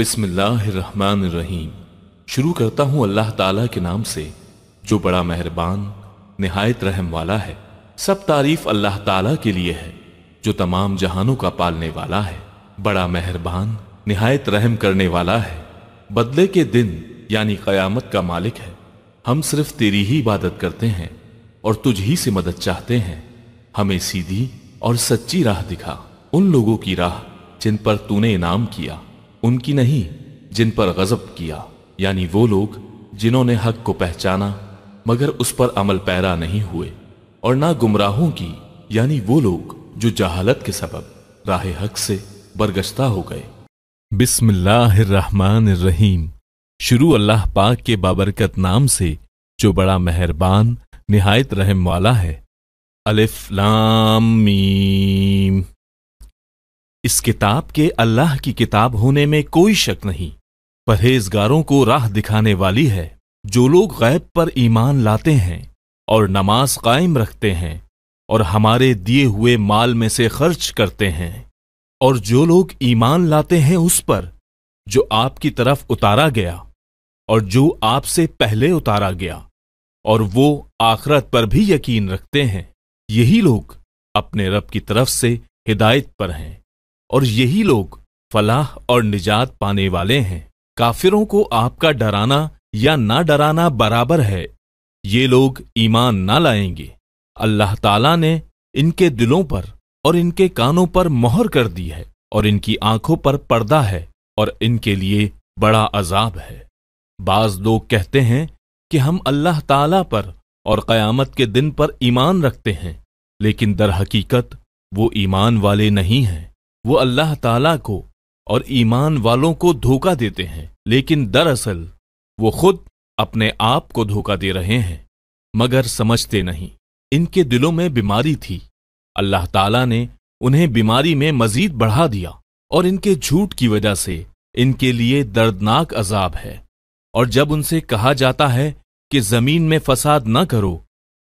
बिस्मिल्लाहमान शुरू करता हूँ अल्लाह ताला के नाम से जो बड़ा मेहरबान नहायत रहम वाला है सब तारीफ अल्लाह ताला के लिए है जो तमाम जहानों का पालने वाला है बड़ा मेहरबान नहायत रहम करने वाला है बदले के दिन यानी क़यामत का मालिक है हम सिर्फ तेरी ही इबादत करते हैं और तुझ ही से मदद चाहते हैं हमें सीधी और सच्ची राह दिखा उन लोगों की राह जिन पर तूने इनाम किया उनकी नहीं जिन पर गजब किया यानी वो लोग जिन्होंने हक को पहचाना मगर उस पर अमल पैरा नहीं हुए और ना गुमराहों की यानी वो लोग जो जहालत के सबब राह हक से बरगश्ता हो गए रहीम शुरू अल्लाह पाक के बाबरकत नाम से जो बड़ा मेहरबान निहायत रहम वाला है अलिफ लाम मीम इस किताब के अल्लाह की किताब होने में कोई शक नहीं परहेजगारों को राह दिखाने वाली है जो लोग गैब पर ईमान लाते हैं और नमाज कायम रखते हैं और हमारे दिए हुए माल में से खर्च करते हैं और जो लोग ईमान लाते हैं उस पर जो आपकी तरफ उतारा गया और जो आपसे पहले उतारा गया और वो आखरत पर भी यकीन रखते हैं यही लोग अपने रब की तरफ से हिदायत पर हैं और यही लोग फलाह और निजात पाने वाले हैं काफिरों को आपका डराना या ना डराना बराबर है ये लोग ईमान ना लाएंगे अल्लाह ताला ने इनके दिलों पर और इनके कानों पर मोहर कर दी है और इनकी आंखों पर पर्दा है और इनके लिए बड़ा अजाब है बाज लोग कहते हैं कि हम अल्लाह ताला पर और क़यामत के दिन पर ईमान रखते हैं लेकिन दर हकीकत वो ईमान वाले नहीं हैं वो अल्लाह ताला को और ईमान वालों को धोखा देते हैं लेकिन दरअसल वो खुद अपने आप को धोखा दे रहे हैं मगर समझते नहीं इनके दिलों में बीमारी थी अल्लाह ताला ने उन्हें बीमारी में मजीद बढ़ा दिया और इनके झूठ की वजह से इनके लिए दर्दनाक अजाब है और जब उनसे कहा जाता है कि जमीन में फसाद न करो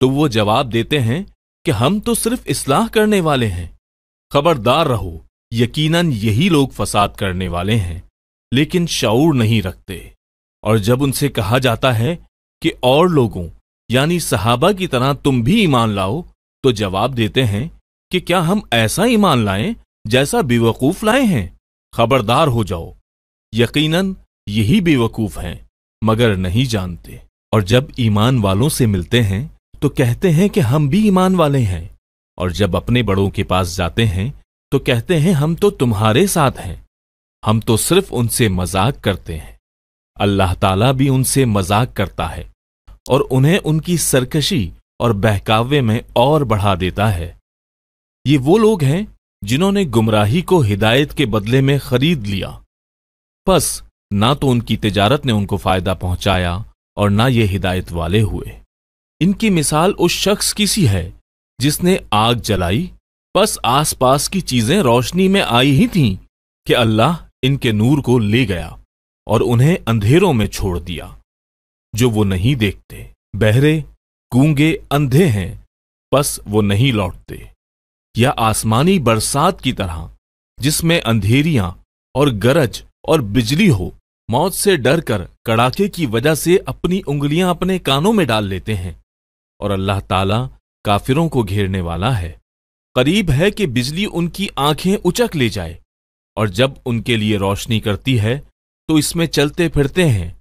तो वो जवाब देते हैं कि हम तो सिर्फ इसलाह करने वाले हैं खबरदार रहो यकीनन यही लोग फसाद करने वाले हैं लेकिन शऊर नहीं रखते और जब उनसे कहा जाता है कि और लोगों यानी सहाबा की तरह तुम भी ईमान लाओ तो जवाब देते हैं कि क्या हम ऐसा ईमान लाएं जैसा बेवकूफ लाए हैं खबरदार हो जाओ यकीनन यही बेवकूफ हैं मगर नहीं जानते और जब ईमान वालों से मिलते हैं तो कहते हैं कि हम भी ईमान वाले हैं और जब अपने बड़ों के पास जाते हैं तो कहते हैं हम तो तुम्हारे साथ हैं हम तो सिर्फ उनसे मजाक करते हैं अल्लाह ताला भी उनसे मजाक करता है और उन्हें उनकी सरकशी और बहकावे में और बढ़ा देता है ये वो लोग हैं जिन्होंने गुमराही को हिदायत के बदले में खरीद लिया बस ना तो उनकी तिजारत ने उनको फायदा पहुंचाया और ना ये हिदायत वाले हुए इनकी मिसाल उस शख्स की सी है जिसने आग जलाई बस आसपास की चीजें रोशनी में आई ही थीं कि अल्लाह इनके नूर को ले गया और उन्हें अंधेरों में छोड़ दिया जो वो नहीं देखते बहरे गूंगे अंधे हैं बस वो नहीं लौटते या आसमानी बरसात की तरह जिसमें अंधेरियां और गरज और बिजली हो मौत से डर कर कड़ाके की वजह से अपनी उंगलियां अपने कानों में डाल लेते हैं और अल्लाह ताला काफिरों को घेरने वाला है करीब है कि बिजली उनकी आंखें उचक ले जाए और जब उनके लिए रोशनी करती है तो इसमें चलते फिरते हैं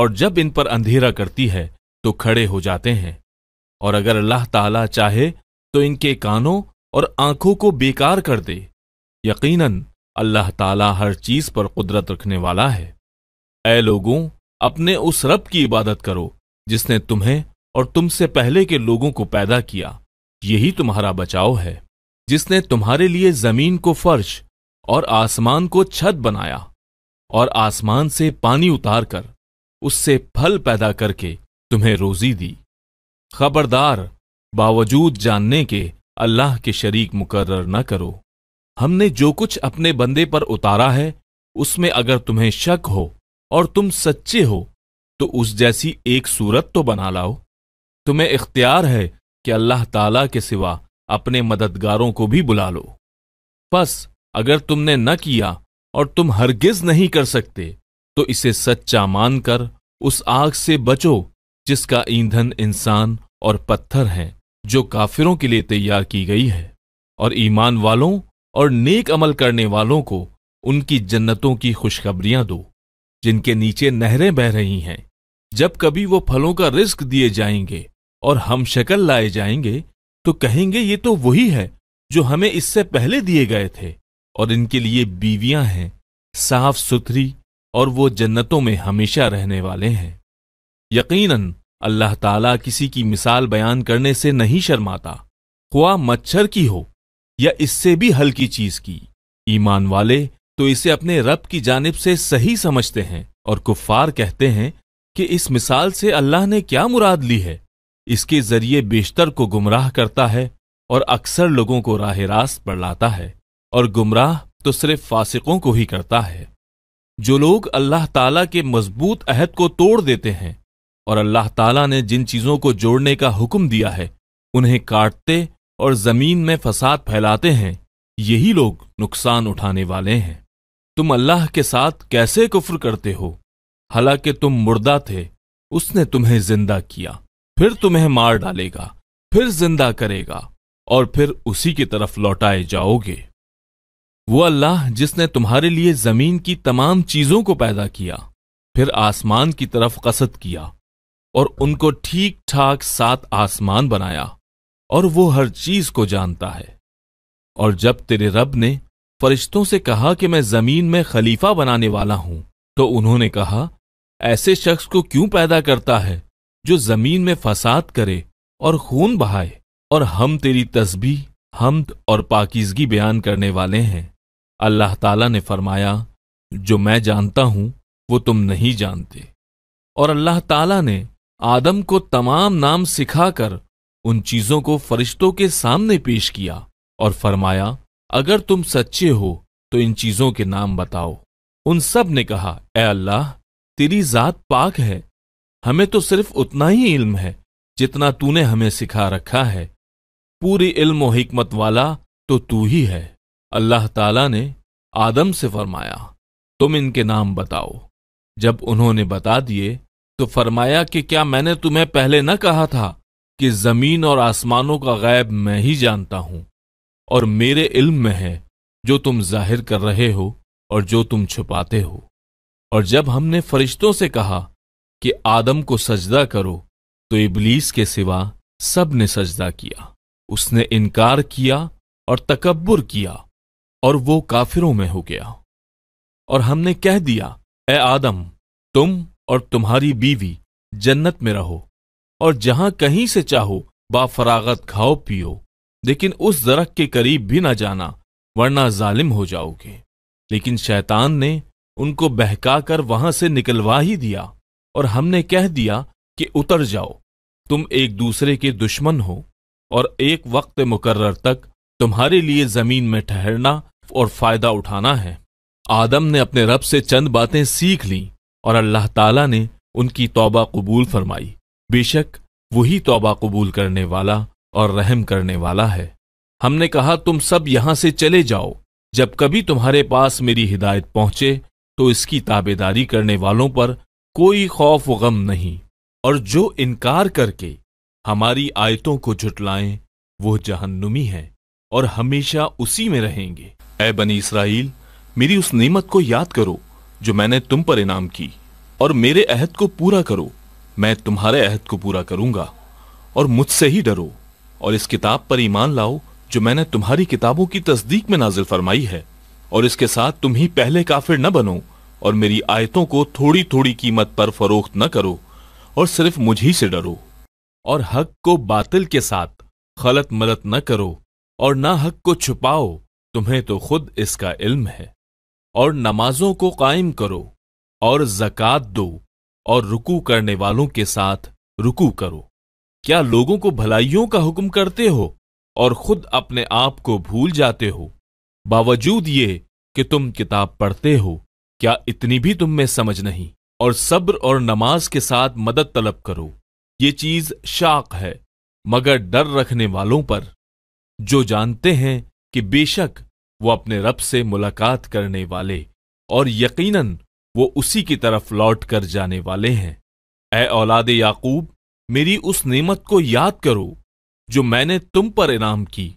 और जब इन पर अंधेरा करती है तो खड़े हो जाते हैं और अगर अल्लाह ताला चाहे तो इनके कानों और आंखों को बेकार कर दे यकीनन अल्लाह ताला हर चीज पर कुदरत रखने वाला है ऐ लोगों अपने उस रब की इबादत करो जिसने तुम्हें और तुमसे पहले के लोगों को पैदा किया यही तुम्हारा बचाव है जिसने तुम्हारे लिए जमीन को फर्श और आसमान को छत बनाया और आसमान से पानी उतारकर उससे फल पैदा करके तुम्हें रोजी दी खबरदार बावजूद जानने के अल्लाह के शरीक मुकर्र न करो हमने जो कुछ अपने बंदे पर उतारा है उसमें अगर तुम्हें शक हो और तुम सच्चे हो तो उस जैसी एक सूरत तो बना लाओ तुम्हें इख्तियार है कि अल्लाह ताला के सिवा अपने मददगारों को भी बुला लो बस अगर तुमने न किया और तुम हरगिज नहीं कर सकते तो इसे सच्चा मानकर उस आग से बचो जिसका ईंधन इंसान और पत्थर है जो काफिरों के लिए तैयार की गई है और ईमान वालों और नेक अमल करने वालों को उनकी जन्नतों की खुशखबरियां दो जिनके नीचे नहरें बह रही हैं जब कभी वो फलों का रिस्क दिए जाएंगे और हम शक्ल लाए जाएंगे तो कहेंगे ये तो वही है जो हमें इससे पहले दिए गए थे और इनके लिए बीवियां हैं साफ सुथरी और वो जन्नतों में हमेशा रहने वाले हैं यकीनन अल्लाह ताला किसी की मिसाल बयान करने से नहीं शर्माता ख्वा मच्छर की हो या इससे भी हल्की चीज की ईमान वाले तो इसे अपने रब की जानब से सही समझते हैं और कुफार कहते हैं कि इस मिसाल से अल्लाह ने क्या मुराद ली है इसके जरिए बेशतर को गुमराह करता है और अक्सर लोगों को राह रास्त पर लाता है और गुमराह तो सिर्फ फासिकों को ही करता है जो लोग अल्लाह ताला के मजबूत अहद को तोड़ देते हैं और अल्लाह ताला ने जिन चीज़ों को जोड़ने का हुक्म दिया है उन्हें काटते और जमीन में फसाद फैलाते हैं यही लोग नुकसान उठाने वाले हैं तुम अल्लाह के साथ कैसे कुफ्र करते हो हालांकि तुम मुर्दा थे उसने तुम्हें जिंदा किया फिर तुम्हें मार डालेगा फिर जिंदा करेगा और फिर उसी की तरफ लौटाए जाओगे वो अल्लाह जिसने तुम्हारे लिए जमीन की तमाम चीजों को पैदा किया फिर आसमान की तरफ कसत किया और उनको ठीक ठाक सात आसमान बनाया और वो हर चीज को जानता है और जब तेरे रब ने फरिश्तों से कहा कि मैं जमीन में खलीफा बनाने वाला हूं तो उन्होंने कहा ऐसे शख्स को क्यों पैदा करता है जो जमीन में फसाद करे और खून बहाए और हम तेरी तस्बी हमद और पाकिजगी बयान करने वाले हैं अल्लाह ताला ने फरमाया जो मैं जानता हूं वो तुम नहीं जानते और अल्लाह ताला ने आदम को तमाम नाम सिखाकर उन चीजों को फरिश्तों के सामने पेश किया और फरमाया अगर तुम सच्चे हो तो इन चीजों के नाम बताओ उन सब ने कहा ए अल्लाह तेरी जात पाक है हमें तो सिर्फ उतना ही इल्म है जितना तूने हमें सिखा रखा है पूरी इल्म हिकमत वाला तो तू ही है अल्लाह ताला ने आदम से फरमाया तुम इनके नाम बताओ जब उन्होंने बता दिए तो फरमाया कि क्या मैंने तुम्हें पहले न कहा था कि जमीन और आसमानों का गैब मैं ही जानता हूं और मेरे इल्म में है जो तुम जाहिर कर रहे हो और जो तुम छुपाते हो और जब हमने फरिश्तों से कहा कि आदम को सजदा करो तो इबलीस के सिवा सब ने सजदा किया उसने इनकार किया और तकबर किया और वो काफिरों में हो गया और हमने कह दिया ए आदम तुम और तुम्हारी बीवी जन्नत में रहो और जहां कहीं से चाहो बाफरागत खाओ पियो लेकिन उस दरख के करीब भी ना जाना वरना जालिम हो जाओगे लेकिन शैतान ने उनको बहकाकर वहां से निकलवा ही दिया और हमने कह दिया कि उतर जाओ तुम एक दूसरे के दुश्मन हो और एक वक्त मुकर्र तक तुम्हारे लिए जमीन में ठहरना और फायदा उठाना है आदम ने अपने रब से चंद बातें सीख ली और अल्लाह ताला ने उनकी तौबा कबूल फरमाई बेशक वही तौबा कबूल करने वाला और रहम करने वाला है हमने कहा तुम सब यहां से चले जाओ जब कभी तुम्हारे पास मेरी हिदायत पहुंचे तो इसकी ताबेदारी करने वालों पर कोई खौफ व गम नहीं और जो इनकार करके हमारी आयतों को झुटलाएं वो जहन्नुमी हैं और हमेशा उसी में रहेंगे ऐ बनी इसराइल मेरी उस नेमत को याद करो जो मैंने तुम पर इनाम की और मेरे अहद को पूरा करो मैं तुम्हारे अहद को पूरा करूंगा और मुझसे ही डरो और इस किताब पर ईमान लाओ जो मैंने तुम्हारी किताबों की तस्दीक में नाजिल फरमाई है और इसके साथ तुम ही पहले काफिर न बनो और मेरी आयतों को थोड़ी थोड़ी कीमत पर फरोख्त न करो और सिर्फ ही से डरो और हक को बातिल के साथ खलत मलत न करो और ना हक को छुपाओ तुम्हें तो खुद इसका इल्म है और नमाजों को कायम करो और जक़ात दो और रुकू करने वालों के साथ रुकू करो क्या लोगों को भलाइयों का हुक्म करते हो और खुद अपने आप को भूल जाते हो बावजूद ये कि तुम किताब पढ़ते हो क्या इतनी भी तुम में समझ नहीं और सब्र और नमाज के साथ मदद तलब करो ये चीज शाक है मगर डर रखने वालों पर जो जानते हैं कि बेशक वो अपने रब से मुलाकात करने वाले और यकीनन वो उसी की तरफ लौट कर जाने वाले हैं ए औलाद याकूब मेरी उस नेमत को याद करो जो मैंने तुम पर इनाम की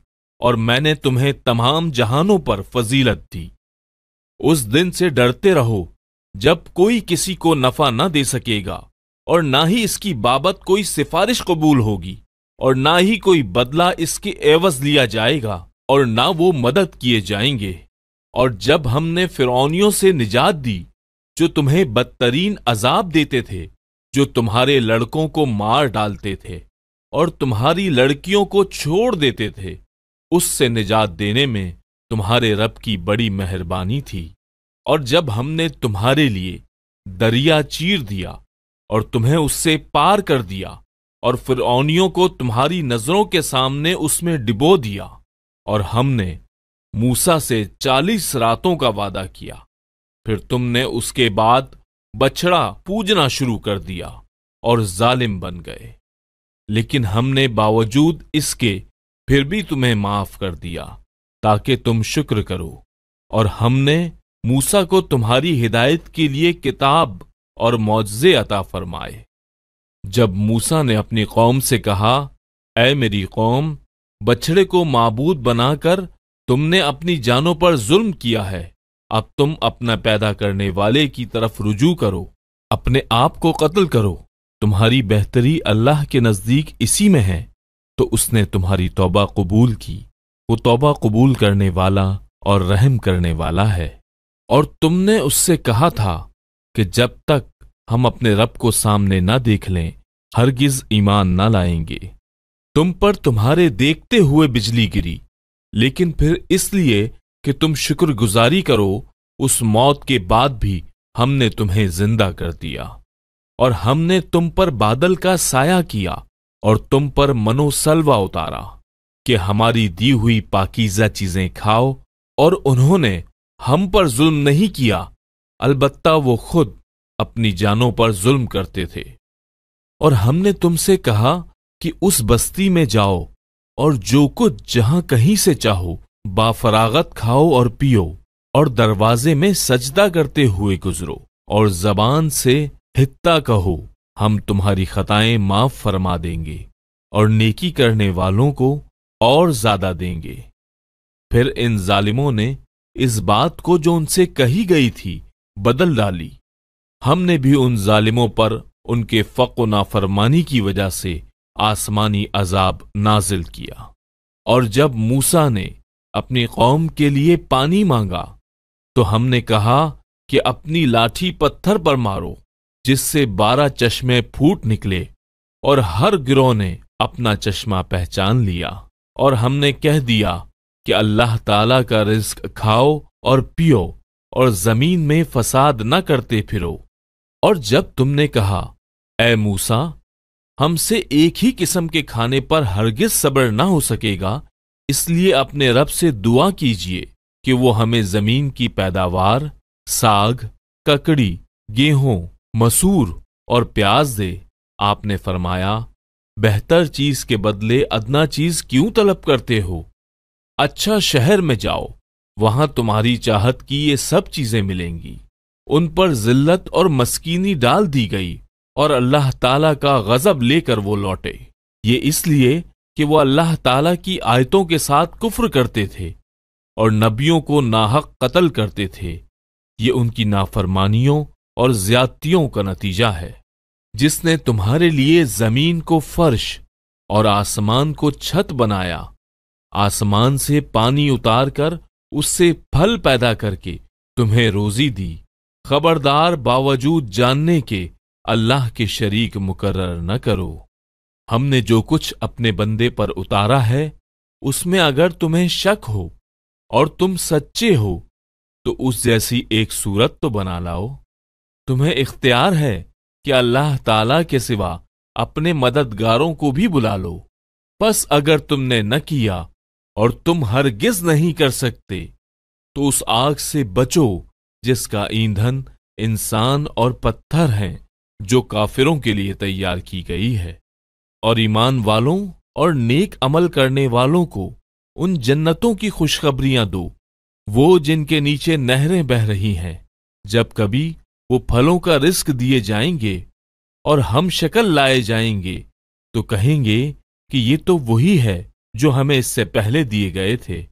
और मैंने तुम्हें तमाम जहानों पर फजीलत दी उस दिन से डरते रहो जब कोई किसी को नफा न दे सकेगा और ना ही इसकी बाबत कोई सिफारिश कबूल होगी और ना ही कोई बदला इसके एवज लिया जाएगा और ना वो मदद किए जाएंगे और जब हमने फिरौनियों से निजात दी जो तुम्हें बदतरीन अजाब देते थे जो तुम्हारे लड़कों को मार डालते थे और तुम्हारी लड़कियों को छोड़ देते थे उससे निजात देने में तुम्हारे रब की बड़ी मेहरबानी थी और जब हमने तुम्हारे लिए दरिया चीर दिया और तुम्हें उससे पार कर दिया और फिरौनियों को तुम्हारी नजरों के सामने उसमें डिबो दिया और हमने मूसा से चालीस रातों का वादा किया फिर तुमने उसके बाद बछड़ा पूजना शुरू कर दिया और जालिम बन गए लेकिन हमने बावजूद इसके फिर भी तुम्हें माफ कर दिया ताकि तुम शुक्र करो और हमने मूसा को तुम्हारी हिदायत के लिए किताब और मुआवजे अता फरमाए जब मूसा ने अपनी कौम से कहा ऐ मेरी कौम बछड़े को माबूद बनाकर तुमने अपनी जानों पर जुल्म किया है अब तुम अपना पैदा करने वाले की तरफ रुजू करो अपने आप को कत्ल करो तुम्हारी बेहतरी अल्लाह के नज़दीक इसी में है तो उसने तुम्हारी तौबा कबूल की वो तौबा कबूल करने वाला और रहम करने वाला है और तुमने उससे कहा था कि जब तक हम अपने रब को सामने ना देख लें हरगिज ईमान ना लाएंगे तुम पर तुम्हारे देखते हुए बिजली गिरी लेकिन फिर इसलिए कि तुम शुक्रगुजारी करो उस मौत के बाद भी हमने तुम्हें जिंदा कर दिया और हमने तुम पर बादल का साया किया और तुम पर मनोसलवा उतारा कि हमारी दी हुई पाकिजा चीजें खाओ और उन्होंने हम पर जुल्म नहीं किया अलबत्ता वो खुद अपनी जानों पर जुल्म करते थे और हमने तुमसे कहा कि उस बस्ती में जाओ और जो कुछ जहां कहीं से चाहो बाफरागत खाओ और पियो और दरवाजे में सजदा करते हुए गुजरो और जबान से हित्ता कहो हम तुम्हारी खताएं माफ फरमा देंगे और नेकी करने वालों को और ज्यादा देंगे फिर इन जालिमों ने इस बात को जो उनसे कही गई थी बदल डाली हमने भी उन जालिमों पर उनके फ़क नाफरमानी की वजह से आसमानी अजाब नाजिल किया और जब मूसा ने अपनी कौम के लिए पानी मांगा तो हमने कहा कि अपनी लाठी पत्थर पर मारो जिससे बारह चश्मे फूट निकले और हर गिरोह ने अपना चश्मा पहचान लिया और हमने कह दिया कि अल्लाह ताला का रिस्क खाओ और पियो और जमीन में फसाद न करते फिरो और जब तुमने कहा ए मूसा हमसे एक ही किस्म के खाने पर हरगिज सब्र ना हो सकेगा इसलिए अपने रब से दुआ कीजिए कि वो हमें जमीन की पैदावार साग ककड़ी गेहूं मसूर और प्याज दे आपने फरमाया बेहतर चीज के बदले अदना चीज क्यों तलब करते हो अच्छा शहर में जाओ वहां तुम्हारी चाहत की ये सब चीजें मिलेंगी उन पर जिल्लत और मस्कीनी डाल दी गई और अल्लाह ताला का गजब लेकर वो लौटे ये इसलिए कि वो अल्लाह ताला की आयतों के साथ कुफ्र करते थे और नबियों को नाहक कत्ल करते थे ये उनकी नाफरमानियों और ज्यादतियों का नतीजा है जिसने तुम्हारे लिए जमीन को फर्श और आसमान को छत बनाया आसमान से पानी उतार कर उससे फल पैदा करके तुम्हें रोजी दी खबरदार बावजूद जानने के अल्लाह के शरीक मुकर्र न करो हमने जो कुछ अपने बंदे पर उतारा है उसमें अगर तुम्हें शक हो और तुम सच्चे हो तो उस जैसी एक सूरत तो बना लाओ तुम्हें इख्तियार है कि अल्लाह ताला के सिवा अपने मददगारों को भी बुला लो बस अगर तुमने न किया और तुम हरगिज नहीं कर सकते तो उस आग से बचो जिसका ईंधन इंसान और पत्थर हैं जो काफिरों के लिए तैयार की गई है और ईमान वालों और नेक अमल करने वालों को उन जन्नतों की खुशखबरियां दो वो जिनके नीचे नहरें बह रही हैं जब कभी वो फलों का रिस्क दिए जाएंगे और हम शक्ल लाए जाएंगे तो कहेंगे कि ये तो वही है जो हमें इससे पहले दिए गए थे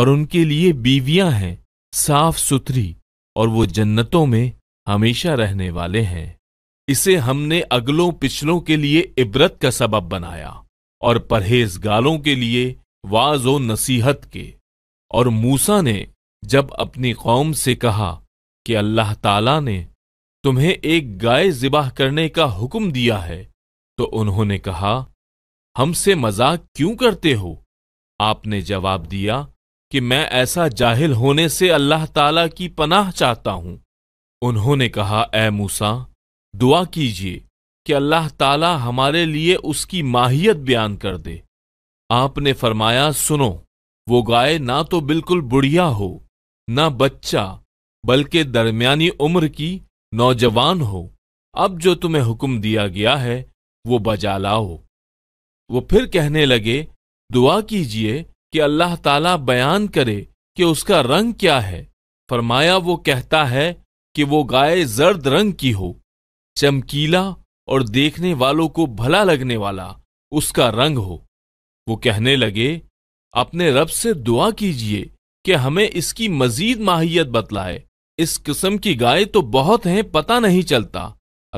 और उनके लिए बीवियां हैं साफ सुथरी और वो जन्नतों में हमेशा रहने वाले हैं इसे हमने अगलों पिछलों के लिए इबरत का सबब बनाया और परहेज गालों के लिए वाज व नसीहत के और मूसा ने जब अपनी कौम से कहा कि अल्लाह ताला ने तुम्हें एक गाय जिबाह करने का हुक्म दिया है तो उन्होंने कहा हमसे मजाक क्यों करते हो आपने जवाब दिया कि मैं ऐसा जाहिल होने से अल्लाह ताला की पनाह चाहता हूं उन्होंने कहा ए मूसा दुआ कीजिए कि अल्लाह ताला हमारे लिए उसकी माहियत बयान कर दे आपने फरमाया सुनो वो गाय ना तो बिल्कुल बुढ़िया हो ना बच्चा बल्कि दरमियानी उम्र की नौजवान हो अब जो तुम्हें हुक्म दिया गया है वो बजा लाओ वो फिर कहने लगे दुआ कीजिए कि अल्लाह ताला बयान करे कि उसका रंग क्या है फरमाया वो कहता है कि वो गाय जर्द रंग की हो चमकीला और देखने वालों को भला लगने वाला उसका रंग हो वो कहने लगे अपने रब से दुआ कीजिए कि हमें इसकी मजीद माहियत बतलाए इस किस्म की गाय तो बहुत हैं पता नहीं चलता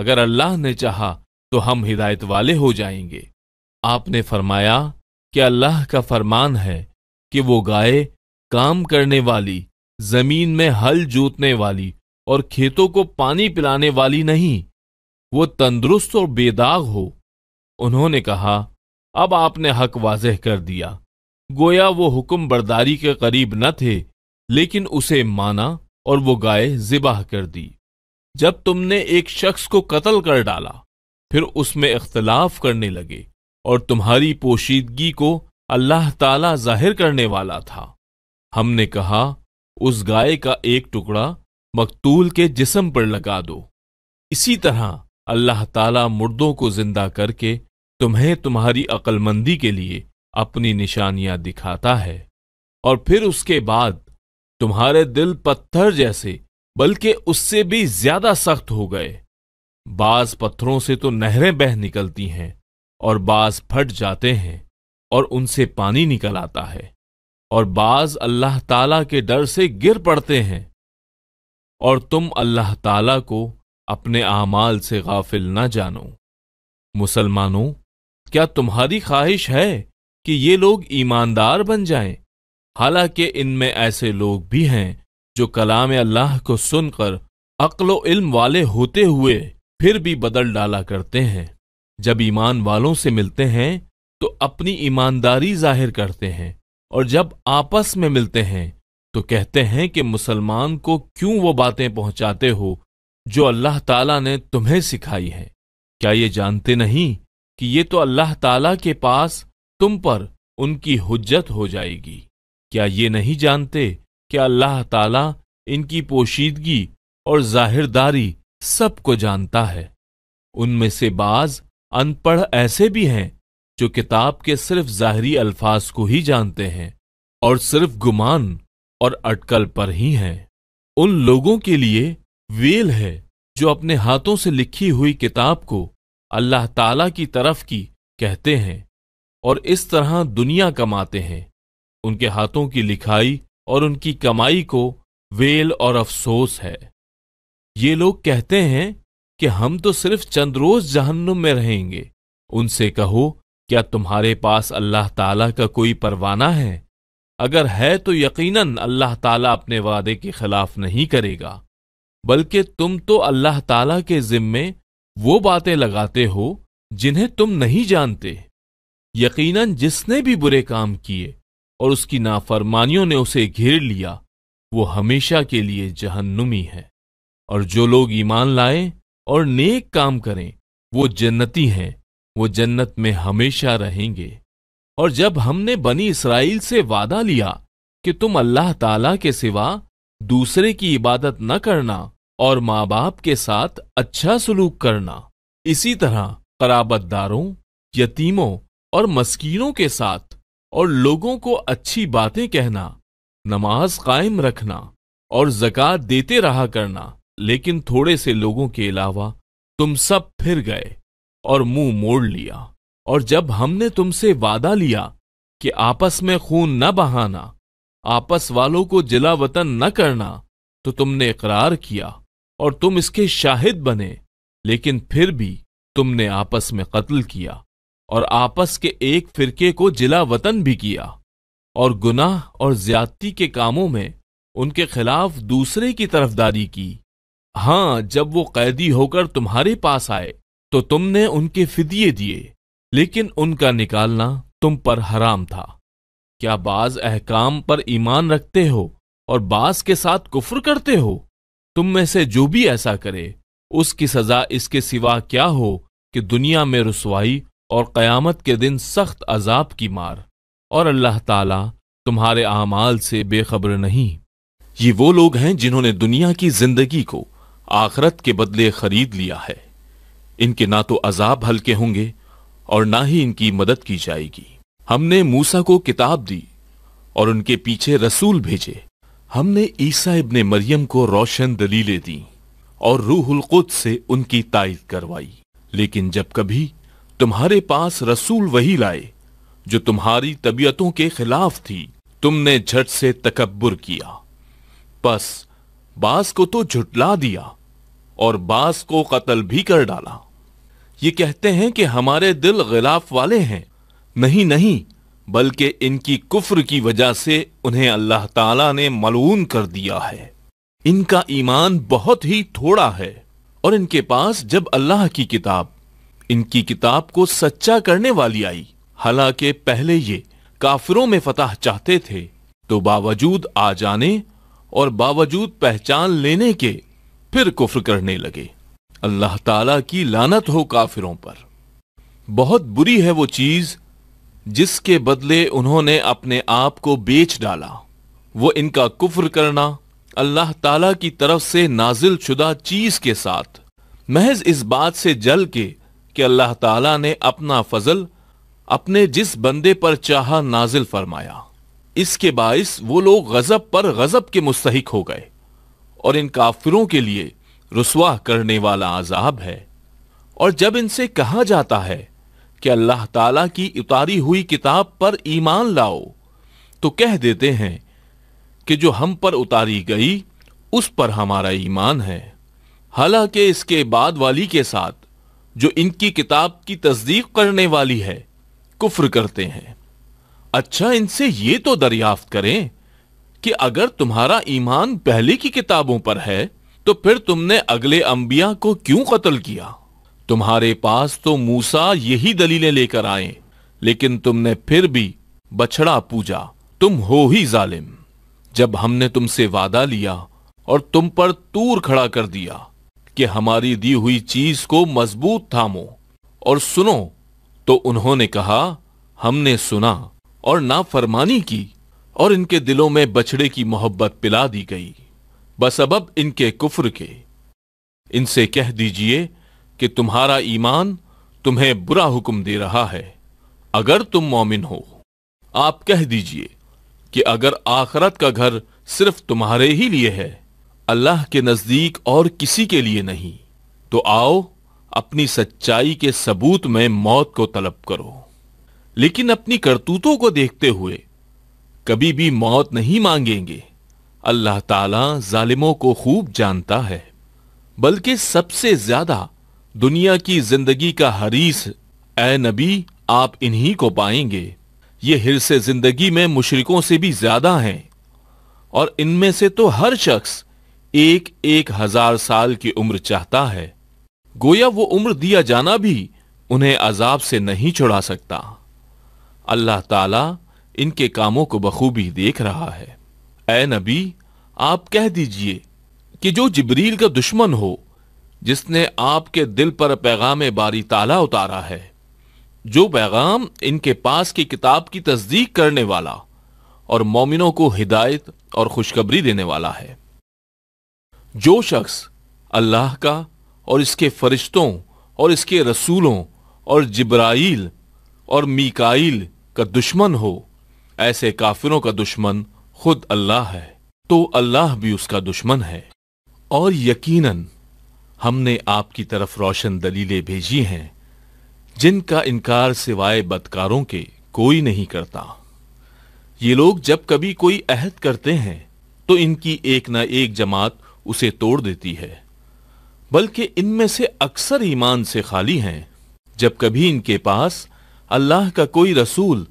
अगर अल्लाह ने चाहा तो हम हिदायत वाले हो जाएंगे आपने फरमाया कि अल्लाह का फरमान है कि वो गाय काम करने वाली जमीन में हल जोतने वाली और खेतों को पानी पिलाने वाली नहीं वो तंदुरुस्त और बेदाग हो उन्होंने कहा अब आपने हक वाजह कर दिया गोया वो हुक्म बर्दारी के करीब न थे लेकिन उसे माना और वो गाय जिबाह कर दी जब तुमने एक शख्स को कत्ल कर डाला फिर उसमें इख्तलाफ करने लगे और तुम्हारी पोशीदगी को अल्लाह ताला जाहिर करने वाला था हमने कहा उस गाय का एक टुकड़ा मकतूल के जिसम पर लगा दो इसी तरह अल्लाह ताला मुर्दों को जिंदा करके तुम्हें तुम्हारी अक्लमंदी के लिए अपनी निशानियां दिखाता है और फिर उसके बाद तुम्हारे दिल पत्थर जैसे बल्कि उससे भी ज्यादा सख्त हो गए बाज पत्थरों से तो नहरें बह निकलती हैं और बाज फट जाते हैं और उनसे पानी निकल आता है और बाज अल्लाह ताला के डर से गिर पड़ते हैं और तुम अल्लाह ताला को अपने आमाल से गाफिल ना जानो मुसलमानों क्या तुम्हारी ख्वाहिश है कि ये लोग ईमानदार बन जाएं हालांकि इनमें ऐसे लोग भी हैं जो कलाम अल्लाह को सुनकर अक्लो इल्म वाले होते हुए फिर भी बदल डाला करते हैं जब ईमान वालों से मिलते हैं तो अपनी ईमानदारी जाहिर करते हैं और जब आपस में मिलते हैं तो कहते हैं कि मुसलमान को क्यों वो बातें पहुंचाते हो जो अल्लाह ताला ने तुम्हें सिखाई है क्या ये जानते नहीं कि ये तो अल्लाह ताला के पास तुम पर उनकी हुज्जत हो जाएगी क्या ये नहीं जानते कि अल्लाह ताला इनकी पोशीदगी और जाहिरदारी सब को जानता है उनमें से बाज अनपढ़ ऐसे भी हैं जो किताब के सिर्फ जाहरी अल्फाज को ही जानते हैं और सिर्फ गुमान और अटकल पर ही हैं उन लोगों के लिए वेल है जो अपने हाथों से लिखी हुई किताब को अल्लाह ताला की तरफ की कहते हैं और इस तरह दुनिया कमाते हैं उनके हाथों की लिखाई और उनकी कमाई को वेल और अफसोस है ये लोग कहते हैं कि हम तो सिर्फ चंद रोज जहन्नुम में रहेंगे उनसे कहो क्या तुम्हारे पास अल्लाह ताला का कोई परवाना है अगर है तो यकीनन अल्लाह ताला अपने वादे के खिलाफ नहीं करेगा बल्कि तुम तो अल्लाह ताला के जिम्मे वो बातें लगाते हो जिन्हें तुम नहीं जानते यकीनन जिसने भी बुरे काम किए और उसकी नाफरमानियों ने उसे घेर लिया वो हमेशा के लिए जहन्नुमी है और जो लोग ईमान लाए और नेक काम करें वो जन्नती हैं वो जन्नत में हमेशा रहेंगे और जब हमने बनी इसराइल से वादा लिया कि तुम अल्लाह ताला के सिवा दूसरे की इबादत न करना और माँ बाप के साथ अच्छा सलूक करना इसी तरह कराबतदारों यतीमों और मस्कीनों के साथ और लोगों को अच्छी बातें कहना नमाज कायम रखना और जक़ात देते रहा करना लेकिन थोड़े से लोगों के अलावा तुम सब फिर गए और मुंह मोड़ लिया और जब हमने तुमसे वादा लिया कि आपस में खून न बहाना आपस वालों को जिला वतन न करना तो तुमने इकरार किया और तुम इसके शाहिद बने लेकिन फिर भी तुमने आपस में कत्ल किया और आपस के एक फिरके को जिला वतन भी किया और गुनाह और ज्यादती के कामों में उनके खिलाफ दूसरे की तरफदारी की हां जब वो कैदी होकर तुम्हारे पास आए तो तुमने उनके फिदिये दिए लेकिन उनका निकालना तुम पर हराम था क्या बाज अहकाम पर ईमान रखते हो और बास के साथ कुफर करते हो तुम में से जो भी ऐसा करे उसकी सजा इसके सिवा क्या हो कि दुनिया में रसवाई और क़यामत के दिन सख्त अजाब की मार और अल्लाह ताला तुम्हारे आमाल से बेखबर नहीं ये वो लोग हैं जिन्होंने दुनिया की जिंदगी को आखरत के बदले खरीद लिया है इनके ना तो अजाब हल्के होंगे और ना ही इनकी मदद की जाएगी हमने मूसा को किताब दी और उनके पीछे रसूल भेजे हमने ईसा इबन मरियम को रोशन दलीलें दी और रूहुल कुद से उनकी तायद करवाई लेकिन जब कभी तुम्हारे पास रसूल वही लाए जो तुम्हारी तबीयतों के खिलाफ थी तुमने झट से तकबर किया बस बास को तो झुटला दिया और बास को कत्ल भी कर डाला ये कहते हैं कि हमारे दिल गिलाफ वाले हैं नहीं नहीं बल्कि इनकी कुफ्र की वजह से उन्हें अल्लाह ताला ने मलून कर दिया है इनका ईमान बहुत ही थोड़ा है और इनके पास जब अल्लाह की किताब इनकी किताब को सच्चा करने वाली आई हालांकि पहले ये काफिरों में फतह चाहते थे तो बावजूद आ जाने और बावजूद पहचान लेने के फिर कुफर करने लगे अल्लाह ताला की लानत हो काफिरों पर बहुत बुरी है वो चीज जिसके बदले उन्होंने अपने आप को बेच डाला वो इनका कुफ्र करना अल्लाह ताला की तरफ से नाजिल शुदा चीज के साथ महज इस बात से जल के कि अल्लाह ताला ने अपना फजल अपने जिस बंदे पर चाहा नाजिल फरमाया इसके बायस वो लोग गजब पर गजब के मुस्तक हो गए और इन काफिरों के लिए रसवा करने वाला आजाब है और जब इनसे कहा जाता है कि अल्लाह ताला की उतारी हुई किताब पर ईमान लाओ तो कह देते हैं कि जो हम पर उतारी गई उस पर हमारा ईमान है हालांकि इसके बाद वाली के साथ जो इनकी किताब की तस्दीक करने वाली है कुफ्र करते हैं अच्छा इनसे ये तो दरियाफ्त करें कि अगर तुम्हारा ईमान पहले की किताबों पर है तो फिर तुमने अगले अंबिया को क्यों कत्ल किया तुम्हारे पास तो मूसा यही दलीलें लेकर आए लेकिन तुमने फिर भी बछड़ा पूजा तुम हो ही जालिम जब हमने तुमसे वादा लिया और तुम पर तूर खड़ा कर दिया कि हमारी दी हुई चीज को मजबूत थामो और सुनो तो उन्होंने कहा हमने सुना और नाफरमानी की और इनके दिलों में बछड़े की मोहब्बत पिला दी गई बस अब इनके कुफर के इनसे कह दीजिए कि तुम्हारा ईमान तुम्हें बुरा हुक्म दे रहा है अगर तुम मोमिन हो आप कह दीजिए कि अगर आखरत का घर सिर्फ तुम्हारे ही लिए है अल्लाह के नजदीक और किसी के लिए नहीं तो आओ अपनी सच्चाई के सबूत में मौत को तलब करो लेकिन अपनी करतूतों को देखते हुए कभी भी मौत नहीं मांगेंगे अल्लाह ताला जालिमों को खूब जानता है बल्कि सबसे ज्यादा दुनिया की जिंदगी का हरीस ए नबी आप इन्हीं को पाएंगे ये हिरसे जिंदगी में मुशरकों से भी ज्यादा हैं और इनमें से तो हर शख्स एक एक हजार साल की उम्र चाहता है गोया वो उम्र दिया जाना भी उन्हें अजाब से नहीं छुड़ा सकता अल्लाह ताला इनके कामों को बखूबी देख रहा है ए नबी आप कह दीजिए कि जो जबरील का दुश्मन हो जिसने आपके दिल पर पैगाम बारी ताला उतारा है जो पैगाम इनके पास की किताब की तस्दीक करने वाला और मोमिनों को हिदायत और खुशखबरी देने वाला है जो शख्स अल्लाह का और इसके फरिश्तों और इसके रसूलों और जिब्राइल और मीकाइल का दुश्मन हो ऐसे काफिरों का दुश्मन खुद अल्लाह है तो अल्लाह भी उसका दुश्मन है और यकीनन हमने आपकी तरफ रोशन दलीलें भेजी हैं जिनका इनकार सिवाय बदकारों के कोई नहीं करता ये लोग जब कभी कोई अहद करते हैं तो इनकी एक ना एक जमात उसे तोड़ देती है बल्कि इनमें से अक्सर ईमान से खाली हैं जब कभी इनके पास अल्लाह का कोई रसूल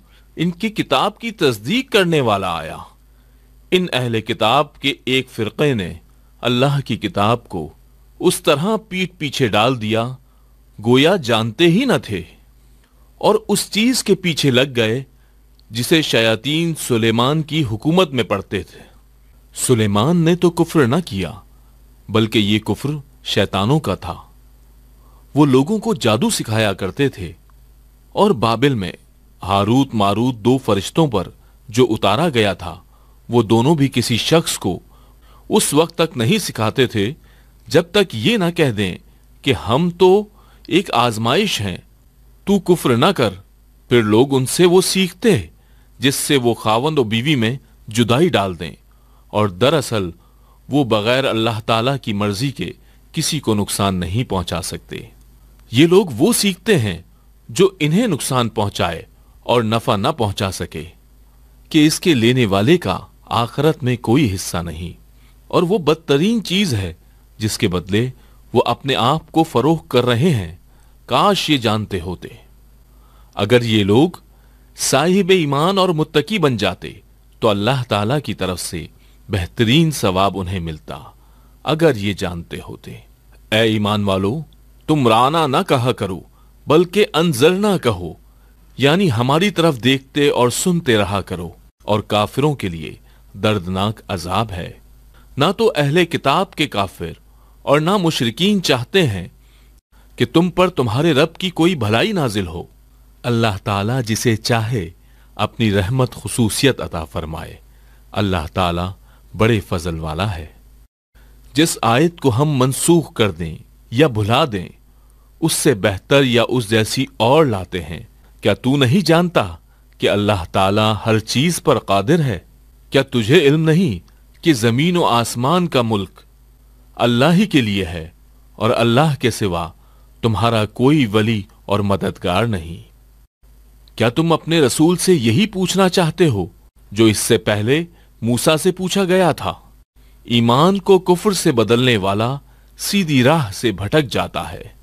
इनकी किताब की तस्दीक करने वाला आया इन अहले किताब के एक फ़िरक़े ने अल्लाह की किताब को उस तरह पीठ पीछे डाल दिया गोया जानते ही न थे और उस चीज़ के पीछे लग गए जिसे शयातीन सुलेमान की हुकूमत में पढ़ते थे सुलेमान ने तो कुफ्र ना किया बल्कि ये कुफ्र शैतानों का था वो लोगों को जादू सिखाया करते थे और बाबिल में हारूत मारूत दो फरिश्तों पर जो उतारा गया था वो दोनों भी किसी शख्स को उस वक्त तक नहीं सिखाते थे जब तक ये ना कह दें कि हम तो एक आजमाइश हैं तू कुफ्र ना कर फिर लोग उनसे वो सीखते जिससे वो खावंद और बीवी में जुदाई डाल दें और दरअसल वो बगैर अल्लाह ताला की मर्जी के किसी को नुकसान नहीं पहुंचा सकते ये लोग वो सीखते हैं जो इन्हें नुकसान पहुंचाए और नफा न पहुंचा सके कि इसके लेने वाले का आखरत में कोई हिस्सा नहीं और वो बदतरीन चीज है जिसके बदले वो अपने आप को फरोख कर रहे हैं काश ये जानते होते अगर ये लोग साहिब ईमान और मुत्तकी बन जाते तो अल्लाह ताला की तरफ से बेहतरीन सवाब उन्हें मिलता अगर ये जानते होते ए ईमान वालो तुम राना ना कहा करो बल्कि अनजरना कहो यानी हमारी तरफ देखते और सुनते रहा करो और काफिरों के लिए दर्दनाक अजाब है ना तो अहले किताब के काफिर और ना मुशरकिन चाहते हैं कि तुम पर तुम्हारे रब की कोई भलाई नाजिल हो अल्लाह ताला जिसे चाहे अपनी रहमत खसूसियत अता फरमाए अल्लाह ताला बड़े फजल वाला है जिस आयत को हम मनसूख कर दें या भुला दें उससे बेहतर या उस जैसी और लाते हैं क्या तू नहीं जानता कि अल्लाह ताला हर चीज पर कादिर है क्या तुझे इल्म नहीं कि जमीन व आसमान का मुल्क अल्लाह ही के लिए है और अल्लाह के सिवा तुम्हारा कोई वली और मददगार नहीं क्या तुम अपने रसूल से यही पूछना चाहते हो जो इससे पहले मूसा से पूछा गया था ईमान को कुफर से बदलने वाला सीधी राह से भटक जाता है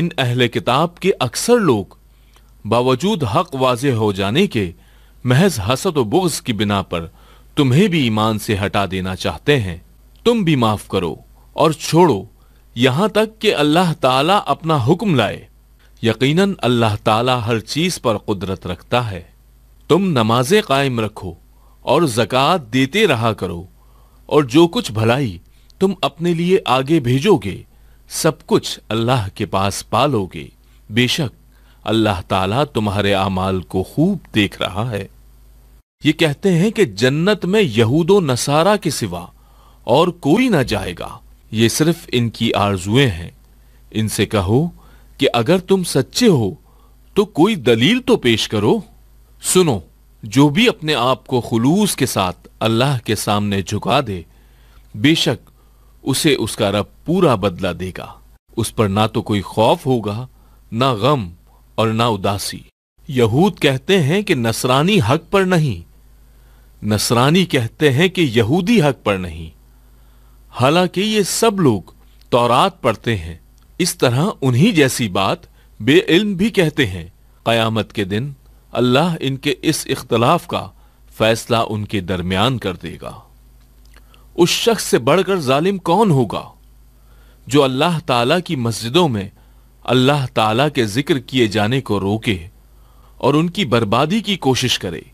इन अहले किताब के अक्सर लोग बावजूद हक वाज हो जाने के महज हसत व बुग्ज की बिना पर तुम्हें भी ईमान से हटा देना चाहते हैं तुम भी माफ करो और छोड़ो यहां तक कि अल्लाह ताला अपना हुक्म लाए यकीनन अल्लाह ताला हर चीज पर कुदरत रखता है तुम नमाजें कायम रखो और जक़ात देते रहा करो और जो कुछ भलाई तुम अपने लिए आगे भेजोगे सब कुछ अल्लाह के पास पालोगे बेशक अल्लाह ताला तुम्हारे अमाल को खूब देख रहा है ये कहते हैं कि जन्नत में यहूदो नसारा के सिवा और कोई ना जाएगा ये सिर्फ इनकी आरजुएं हैं इनसे कहो कि अगर तुम सच्चे हो तो कोई दलील तो पेश करो सुनो जो भी अपने आप को खुलूस के साथ अल्लाह के सामने झुका दे बेशक उसे उसका रब पूरा बदला देगा उस पर ना तो कोई खौफ होगा ना गम और ना उदासी यहूद कहते हैं कि नसरानी हक पर नहीं नसरानी कहते हैं कि यहूदी हक पर नहीं हालांकि ये सब लोग तौरात पढ़ते हैं इस तरह उन्हीं जैसी बात बेइल्म भी कहते हैं कयामत के दिन अल्लाह इनके इस इख्तलाफ का फैसला उनके दरमियान कर देगा उस शख्स से बढ़कर जालिम कौन होगा जो अल्लाह ताला की मस्जिदों में अल्लाह ताला के जिक्र किए जाने को रोके और उनकी बर्बादी की कोशिश करे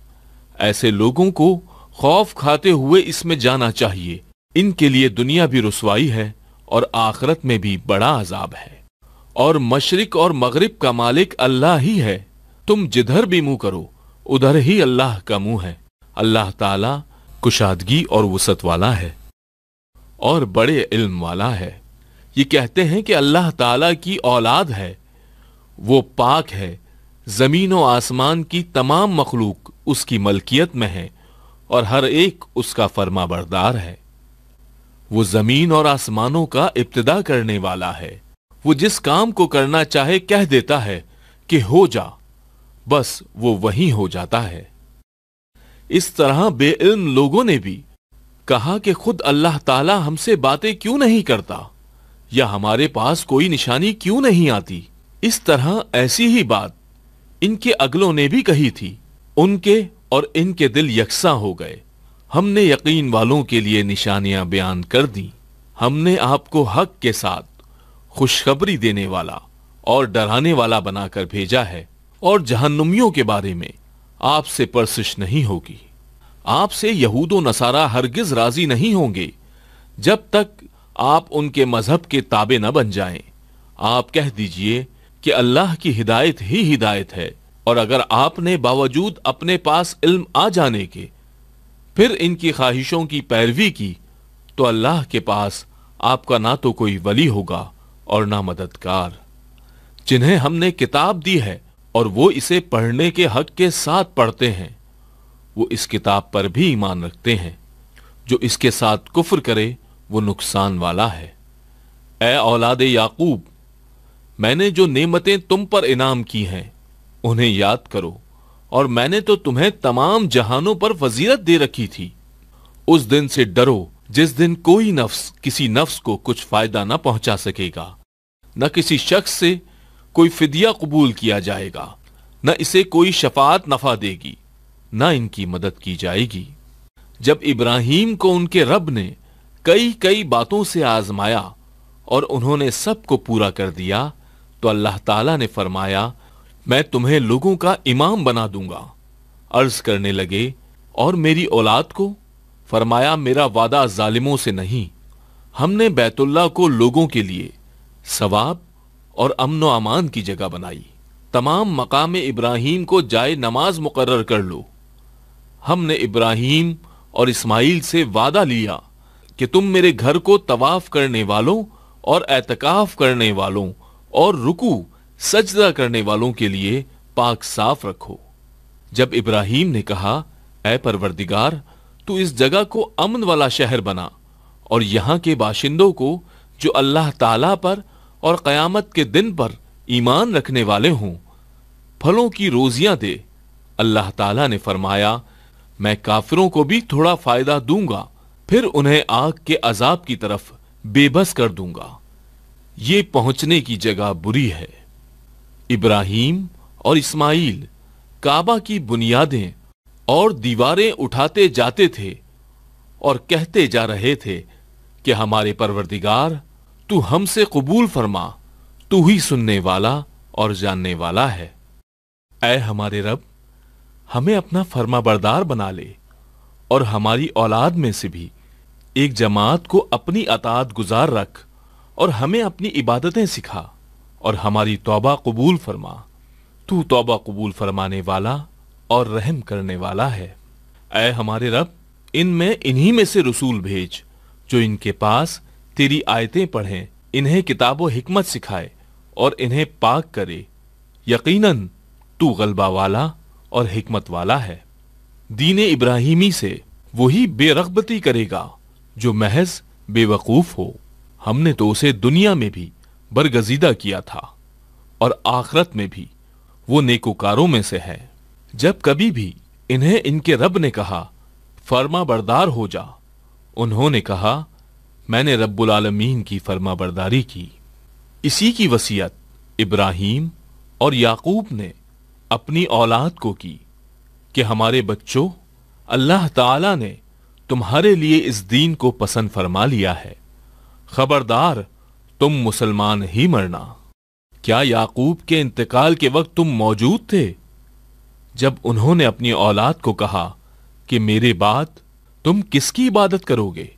ऐसे लोगों को खौफ खाते हुए इसमें जाना चाहिए इनके लिए दुनिया भी रसवाई है और आखरत में भी बड़ा अजाब है और मशरक और मगरब का मालिक अल्लाह ही है तुम जिधर भी मुंह करो उधर ही अल्लाह का मुंह है अल्लाह ताला कुशादगी और वसत वाला है और बड़े इल्म वाला है ये कहते हैं कि अल्लाह ताला की औलाद है वो पाक है जमीन व आसमान की तमाम मखलूक उसकी मलकियत में है और हर एक उसका फर्मा बरदार है वो जमीन और आसमानों का इब्तदा करने वाला है वो जिस काम को करना चाहे कह देता है कि हो जा बस वो वही हो जाता है इस तरह बेइल्म लोगों ने भी कहा कि खुद अल्लाह ताला हमसे बातें क्यों नहीं करता या हमारे पास कोई निशानी क्यों नहीं आती इस तरह ऐसी ही बात इनके अगलों ने भी कही थी उनके और इनके दिल यकसा हो गए हमने यकीन वालों के लिए निशानियां बयान कर दी हमने आपको हक के साथ खुशखबरी देने वाला और डराने वाला बनाकर भेजा है और जहन्नुमियों के बारे में आपसे परसिश नहीं होगी आपसे यहूदो नसारा हरगिज राजी नहीं होंगे जब तक आप उनके मजहब के ताबे न बन जाएं। आप कह दीजिए कि अल्लाह की हिदायत ही हिदायत है और अगर आपने बावजूद अपने पास इल्म आ जाने के फिर इनकी ख्वाहिशों की पैरवी की तो अल्लाह के पास आपका ना तो कोई वली होगा और ना मददगार जिन्हें हमने किताब दी है और वो इसे पढ़ने के हक के साथ पढ़ते हैं वो इस किताब पर भी ईमान रखते हैं जो इसके साथ कुफर करे वो नुकसान वाला है ए औलाद याकूब मैंने जो नेमतें तुम पर इनाम की हैं उन्हें याद करो और मैंने तो तुम्हें तमाम जहानों पर वजीरत दे रखी थी उस दिन से डरो जिस दिन कोई नफ्स किसी नफ्स को कुछ फायदा ना पहुंचा सकेगा न किसी शख्स से कोई फिदिया कबूल किया जाएगा न इसे कोई शफात नफा देगी न इनकी मदद की जाएगी जब इब्राहिम को उनके रब ने कई कई बातों से आजमाया और उन्होंने सबको पूरा कर दिया तो अल्लाह ताला ने फरमाया मैं तुम्हें लोगों का इमाम बना दूंगा अर्ज करने लगे और मेरी औलाद को फरमाया मेरा वादा जालिमों से नहीं हमने बैतुल्ला को लोगों के लिए सवाब और अमन अमान की जगह बनाई तमाम मकाम इब्राहिम को जाए नमाज मुकर कर लो हमने इब्राहिम और इस्माइल से वादा लिया कि तुम मेरे घर को तवाफ करने वालों और एतकाफ करने वालों और रुकू सजदा करने वालों के लिए पाक साफ रखो जब इब्राहिम ने कहा ए परवरदिगार तू इस जगह को अमन वाला शहर बना और यहां के बाशिंदों को जो अल्लाह ताला पर और क़यामत के दिन पर ईमान रखने वाले हों फलों की रोजियां दे अल्लाह ताला ने फरमाया मैं काफिरों को भी थोड़ा फायदा दूंगा फिर उन्हें आग के अजाब की तरफ बेबस कर दूंगा ये पहुंचने की जगह बुरी है इब्राहिम और इस्माइल काबा की बुनियादें और दीवारें उठाते जाते थे और कहते जा रहे थे कि हमारे परवरदिगार तू हमसे कबूल फरमा तू ही सुनने वाला और जानने वाला है ऐ हमारे रब हमें अपना फरमा बरदार बना ले और हमारी औलाद में से भी एक जमात को अपनी अतात गुजार रख और हमें अपनी इबादतें सिखा और हमारी तौबा कबूल फरमा तू तौबा कबूल फरमाने वाला और रहम करने वाला है ऐ हमारे रब इनमें इन्हीं में से रसूल भेज जो इनके पास तेरी आयतें पढ़ें इन्हें किताब हिकमत सिखाए और इन्हें पाक करे यकीनन तू गलबा वाला और हिकमत वाला है दीन इब्राहिमी से वही बेरगबती करेगा जो महज बेवकूफ हो हमने तो उसे दुनिया में भी बरगजीदा किया था और आखरत में भी वो नेकोकारों में से है जब कभी भी इन्हें इनके रब ने कहा फर्मा बरदार हो जा उन्होंने कहा मैंने रब्बुल आलमीन की फर्मा बरदारी की इसी की वसीयत इब्राहिम और याकूब ने अपनी औलाद को की कि हमारे बच्चों अल्लाह ताला ने तुम्हारे लिए इस दीन को पसंद फरमा लिया है खबरदार तुम मुसलमान ही मरना क्या याकूब के इंतकाल के वक्त तुम मौजूद थे जब उन्होंने अपनी औलाद को कहा कि मेरे बाद तुम किसकी इबादत करोगे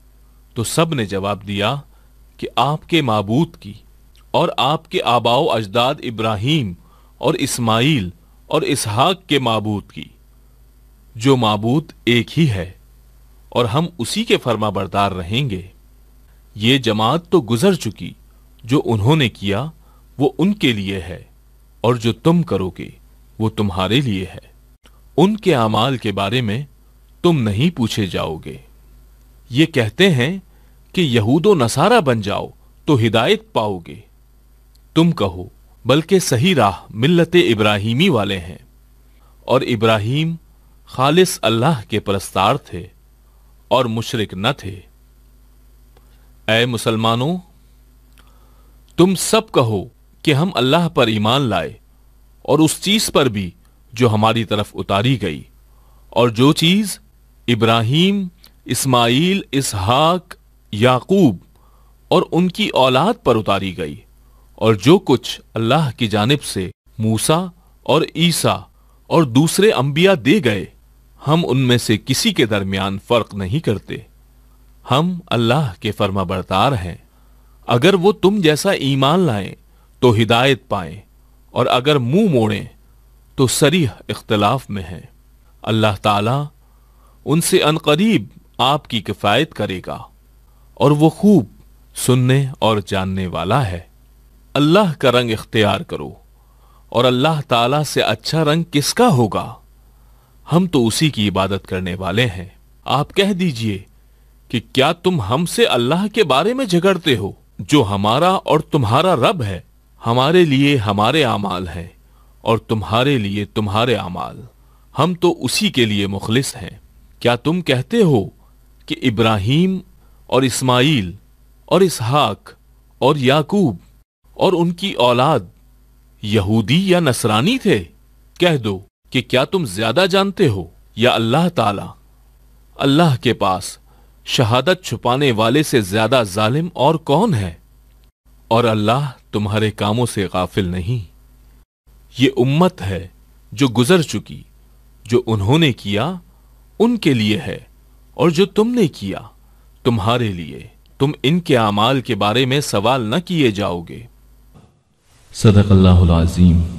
तो सब ने जवाब दिया कि आपके माबूत की और आपके आबाओ अजदाद इब्राहिम और इस्माइल और इसहाक के मबूत की जो माबूत एक ही है और हम उसी के फर्मा बरदार रहेंगे ये जमात तो गुजर चुकी जो उन्होंने किया वो उनके लिए है और जो तुम करोगे वो तुम्हारे लिए है उनके अमाल के बारे में तुम नहीं पूछे जाओगे ये कहते हैं कि यहूदो नसारा बन जाओ तो हिदायत पाओगे तुम कहो बल्कि सही राह मिल्लत इब्राहिमी वाले हैं और इब्राहिम खालिस अल्लाह के प्रस्तार थे और मुशरक न थे ऐ मुसलमानों तुम सब कहो कि हम अल्लाह पर ईमान लाए और उस चीज पर भी जो हमारी तरफ उतारी गई और जो चीज इब्राहिम इस्माइल इसहाक याकूब और उनकी औलाद पर उतारी गई और जो कुछ अल्लाह की जानब से मूसा और ईसा और दूसरे अंबिया दे गए हम उनमें से किसी के दरमियान फर्क नहीं करते हम अल्लाह के फर्मा बरतार हैं अगर वो तुम जैसा ईमान लाएं तो हिदायत पाएं और अगर मुंह मोड़ें तो सरीह इख्तलाफ में है अल्लाह ताला उनसे अनकरीब आपकी किफ़ायत करेगा और वो खूब सुनने और जानने वाला है अल्लाह का रंग इख्तियार करो और अल्लाह ताला से अच्छा रंग किसका होगा हम तो उसी की इबादत करने वाले हैं आप कह दीजिए कि क्या तुम हमसे अल्लाह के बारे में झगड़ते हो जो हमारा और तुम्हारा रब है हमारे लिए हमारे अमाल है और तुम्हारे लिए तुम्हारे अमाल हम तो उसी के लिए मुखलिस हैं क्या तुम कहते हो कि इब्राहिम और इस्माइल और इसहाक और याकूब और उनकी औलाद यहूदी या नसरानी थे कह दो कि क्या तुम ज्यादा जानते हो या अल्लाह ताला अल्लाह के पास शहादत छुपाने वाले से ज्यादा जालिम और कौन है और अल्लाह तुम्हारे कामों से गाफिल नहीं ये उम्मत है जो गुजर चुकी जो उन्होंने किया उनके लिए है और जो तुमने किया तुम्हारे लिए तुम इनके अमाल के बारे में सवाल न किए जाओगे सदक अल्लाह